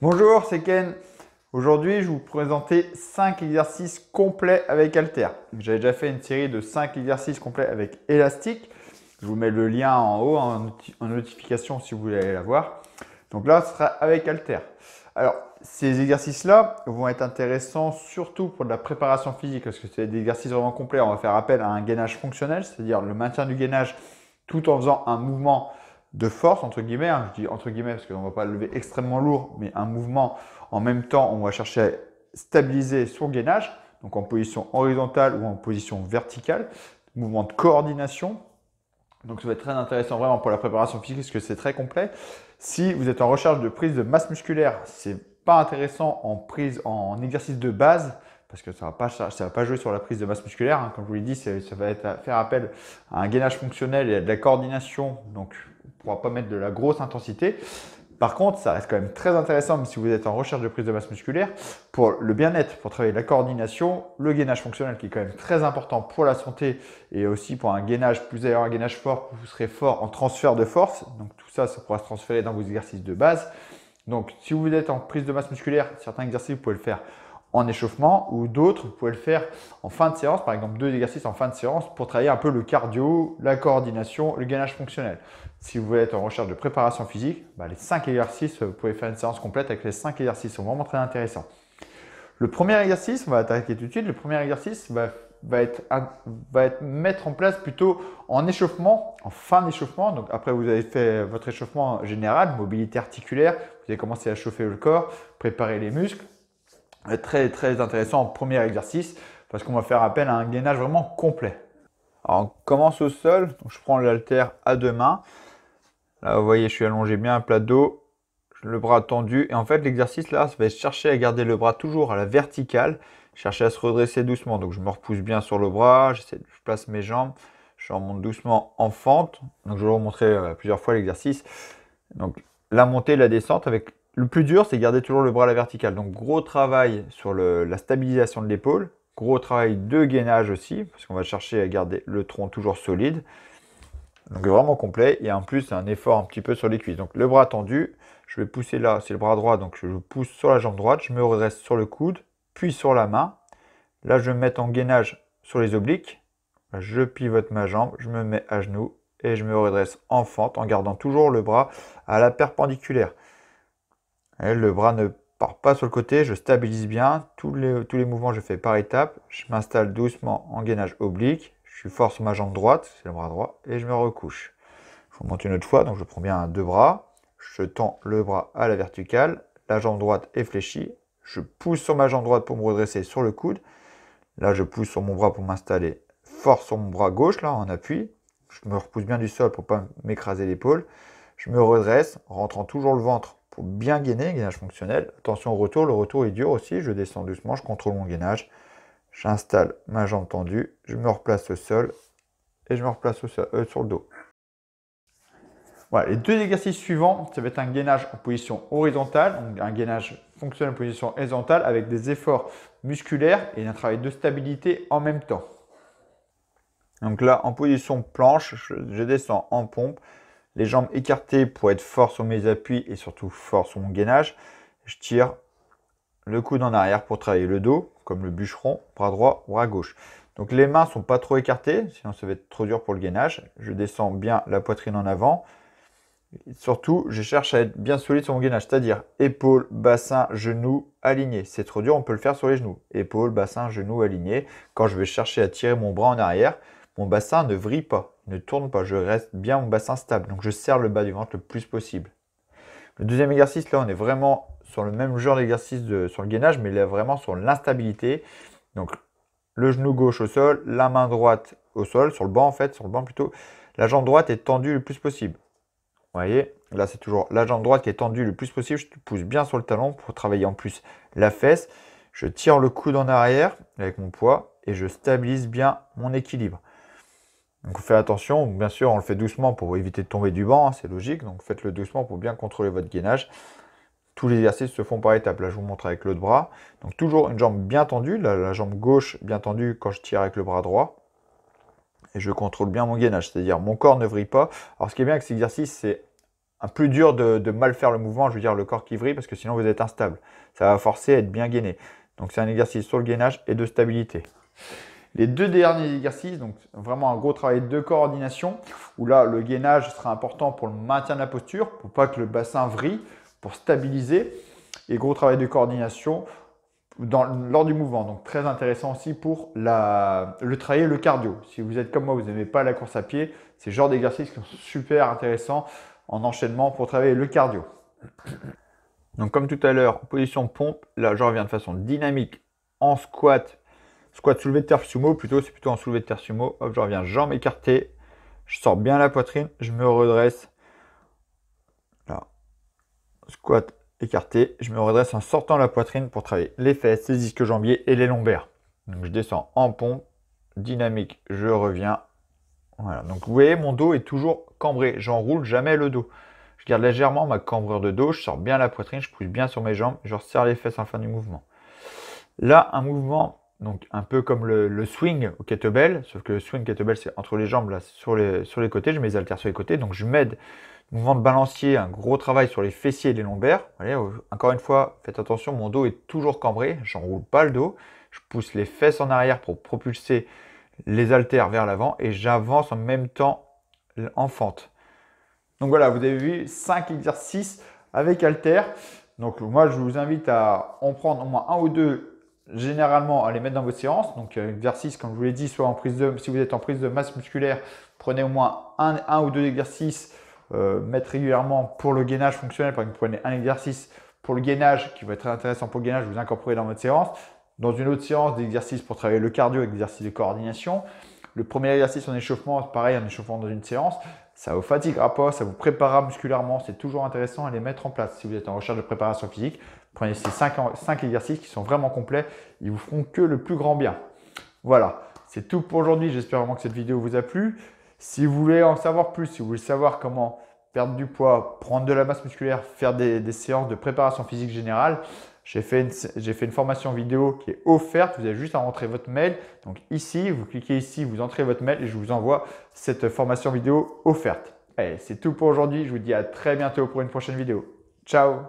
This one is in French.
Bonjour, c'est Ken. Aujourd'hui, je vais vous présenter 5 exercices complets avec Alter. J'avais déjà fait une série de 5 exercices complets avec élastique. Je vous mets le lien en haut en, notification si vous voulez aller la voir. Donc là, ce sera avec Alter. Alors, ces exercices-là vont être intéressants surtout pour de la préparation physique parce que c'est des exercices vraiment complets. On va faire appel à un gainage fonctionnel, c'est-à-dire le maintien du gainage tout en faisant un mouvement de force, entre guillemets, hein, je dis entre guillemets parce qu'on ne va pas lever extrêmement lourd, mais un mouvement en même temps, on va chercher à stabiliser son gainage, donc en position horizontale ou en position verticale, mouvement de coordination. Donc ça va être très intéressant vraiment pour la préparation physique parce que c'est très complet. Si vous êtes en recherche de prise de masse musculaire, c'est pas intéressant en prise en exercice de base parce que ça ne va, pas, ça va pas jouer sur la prise de masse musculaire. Hein. Comme je vous l'ai dit, ça va être à faire appel à un gainage fonctionnel et à de la coordination. Donc pourra pas mettre de la grosse intensité. Par contre, ça reste quand même très intéressant, si vous êtes en recherche de prise de masse musculaire, pour le bien-être, pour travailler la coordination, le gainage fonctionnel qui est quand même très important pour la santé et aussi pour un gainage, plus d'ailleurs un gainage fort, vous serez fort en transfert de force. Donc tout ça, ça pourra se transférer dans vos exercices de base. Donc si vous êtes en prise de masse musculaire, certains exercices, vous pouvez le faire en échauffement ou d'autres, vous pouvez le faire en fin de séance, par exemple deux exercices en fin de séance pour travailler un peu le cardio, la coordination, le gainage fonctionnel. Si vous voulez être en recherche de préparation physique, bah, les cinq exercices, vous pouvez faire une séance complète avec les cinq exercices, sont vraiment très intéressants. Le premier exercice, on va attaquer tout de suite, le premier exercice va, être, va être, mettre en place plutôt en échauffement, en fin d'échauffement, donc après vous avez fait votre échauffement général, mobilité articulaire, vous avez commencé à chauffer le corps, préparer les muscles, euh, très très intéressant en premier exercice parce qu'on va faire appel à un gainage vraiment complet. on commence au sol, donc je prends l'alter à deux mains. Là vous voyez je suis allongé bien à plat dos, le bras tendu et en fait l'exercice là ça va chercher à garder le bras toujours à la verticale, chercher à se redresser doucement. Donc je me repousse bien sur le bras, je place mes jambes, je remonte doucement en fente. Donc je vais vous montrer euh, plusieurs fois l'exercice. Donc la montée, la descente avec le plus dur, c'est garder toujours le bras à la verticale. Donc gros travail sur la stabilisation de l'épaule, gros travail de gainage aussi, parce qu'on va chercher à garder le tronc toujours solide. Donc vraiment complet, et en plus un effort un petit peu sur les cuisses. Donc le bras tendu, je vais pousser là, c'est le bras droit, donc je pousse sur la jambe droite, je me redresse sur le coude, puis sur la main. Là, je vais me mettre en gainage sur les obliques. Je pivote ma jambe, je me mets à genoux et je me redresse en fente en gardant toujours le bras à la perpendiculaire. Hein, le bras ne part pas sur le côté, je stabilise bien. Tous les, tous les mouvements, je fais par étapes. Je m'installe doucement en gainage oblique. Je suis fort sur ma jambe droite, c'est le bras droit, et je me recouche. Je remonte une autre fois, donc je prends bien deux bras. Je tends le bras à la verticale. La jambe droite est fléchie. Je pousse sur ma jambe droite pour me redresser sur le coude. Là, je pousse sur mon bras pour m'installer fort sur mon bras gauche, là, en appui. Je me repousse bien du sol pour ne pas m'écraser l'épaule. Je me redresse, rentrant toujours le ventre bien gainer, gainage fonctionnel. Attention au retour, le retour est dur aussi. Je descends doucement, je contrôle mon gainage. J'installe ma jambe tendue, je me replace au sol et je me replace euh, sur le dos. Voilà, les deux exercices suivants, ça va être un gainage en position horizontale, donc un gainage fonctionnel en position horizontale avec des efforts musculaires et un travail de stabilité en même temps. Donc là, en position planche, je descends en pompe, les jambes écartées pour être fort sur mes appuis et surtout fort sur mon gainage. Je tire le coude en arrière pour travailler le dos, comme le bûcheron, bras droit, ou bras gauche. Donc les mains sont pas trop écartées, sinon ça va être trop dur pour le gainage. Je descends bien la poitrine en avant. surtout, je cherche à être bien solide sur mon gainage, c'est-à-dire épaule, bassin, genou aligné. C'est trop dur, on peut le faire sur les genoux. Épaule, bassin, genou alignés. Quand je vais chercher à tirer mon bras en arrière, mon bassin ne vrille pas ne tourne pas. Je reste bien mon bassin stable. Donc je serre le bas du ventre le plus possible. Le deuxième exercice, là, on est vraiment sur le même genre d'exercice de, sur le gainage, mais là, vraiment sur l'instabilité. Donc le genou gauche au sol, la main droite au sol, sur le banc en fait, sur le banc plutôt. La jambe droite est tendue le plus possible. Vous voyez, là c'est toujours la jambe droite qui est tendue le plus possible. Je pousse bien sur le talon pour travailler en plus la fesse. Je tire le coude en arrière avec mon poids et je stabilise bien mon équilibre. Donc faites attention, bien sûr on le fait doucement pour éviter de tomber du banc, hein, c'est logique, donc faites-le doucement pour bien contrôler votre gainage. Tous les exercices se font par étapes, là je vous montre avec l'autre bras. Donc toujours une jambe bien tendue, la, jambe gauche bien tendue quand je tire avec le bras droit et je contrôle bien mon gainage, c'est-à-dire mon corps ne vrille pas. Alors ce qui est bien avec cet exercice, c'est un plus dur de, de, mal faire le mouvement, je veux dire le corps qui vrille, parce que sinon vous êtes instable. Ça va forcer à être bien gainé. Donc c'est un exercice sur le gainage et de stabilité. Les deux derniers exercices, donc vraiment un gros travail de coordination, où là le gainage sera important pour le maintien de la posture, pour pas que le bassin vrille, pour stabiliser, et gros travail de coordination lors du mouvement. Donc très intéressant aussi pour le travail le cardio. Si vous êtes comme moi, vous n'aimez pas la course à pied, c'est genre d'exercices qui sont super intéressants en enchaînement pour travailler le cardio. Donc comme tout à l'heure, position pompe, là je reviens de façon dynamique en squat Squat soulevé de terre sumo, plutôt, c'est plutôt en soulevé de terre sumo. Hop, je reviens, jambes écartées. Je sors bien la poitrine, je me redresse. Là. Squat écarté, je me redresse en sortant la poitrine pour travailler les fesses, les disques jambiers et les lombaires. Donc je descends en pompe, dynamique, je reviens. Voilà, donc vous voyez, mon dos est toujours cambré, j'enroule jamais le dos. Je garde légèrement ma cambrure de dos, je sors bien la poitrine, je pousse bien sur mes jambes, je resserre les fesses en fin du mouvement. Là, un mouvement donc un peu comme le, swing au kettlebell, sauf que le swing kettlebell c'est entre les jambes, là sur les, sur les côtés, je mets les haltères sur les côtés, donc je m'aide. Mouvement de balancier, un gros travail sur les fessiers et les lombaires. Oh, encore une fois, faites attention, mon dos est toujours cambré, j'enroule pas le dos, je pousse les fesses en arrière pour propulser les haltères vers l'avant et j'avance en même temps en fente. Donc voilà, vous avez vu cinq exercices avec haltères. Donc moi je vous invite à en prendre au moins un ou deux généralement à les mettre dans vos séances. Donc euh, exercice, comme je vous l'ai dit, soit en prise de, si vous êtes en prise de masse musculaire, prenez au moins un, ou deux exercices, euh, mettre régulièrement pour le gainage fonctionnel, par exemple, prenez un exercice pour le gainage qui va être intéressant pour le gainage, vous incorporez dans votre séance. Dans une autre séance, des exercices pour travailler le cardio, exercices de coordination. Le premier exercice en échauffement, pareil, en échauffement dans une séance, ça vous fatiguera pas, ça vous préparera musculairement, c'est toujours intéressant à les mettre en place si vous êtes en recherche de préparation physique. Prenez ces 5, exercices qui sont vraiment complets. Ils vous feront que le plus grand bien. Voilà, c'est tout pour aujourd'hui. J'espère vraiment que cette vidéo vous a plu. Si vous voulez en savoir plus, si vous voulez savoir comment perdre du poids, prendre de la masse musculaire, faire des, séances de préparation physique générale, j'ai fait, une, formation vidéo qui est offerte. Vous avez juste à rentrer votre mail. Donc ici, vous cliquez ici, vous entrez votre mail et je vous envoie cette formation vidéo offerte. Allez, c'est tout pour aujourd'hui. Je vous dis à très bientôt pour une prochaine vidéo. Ciao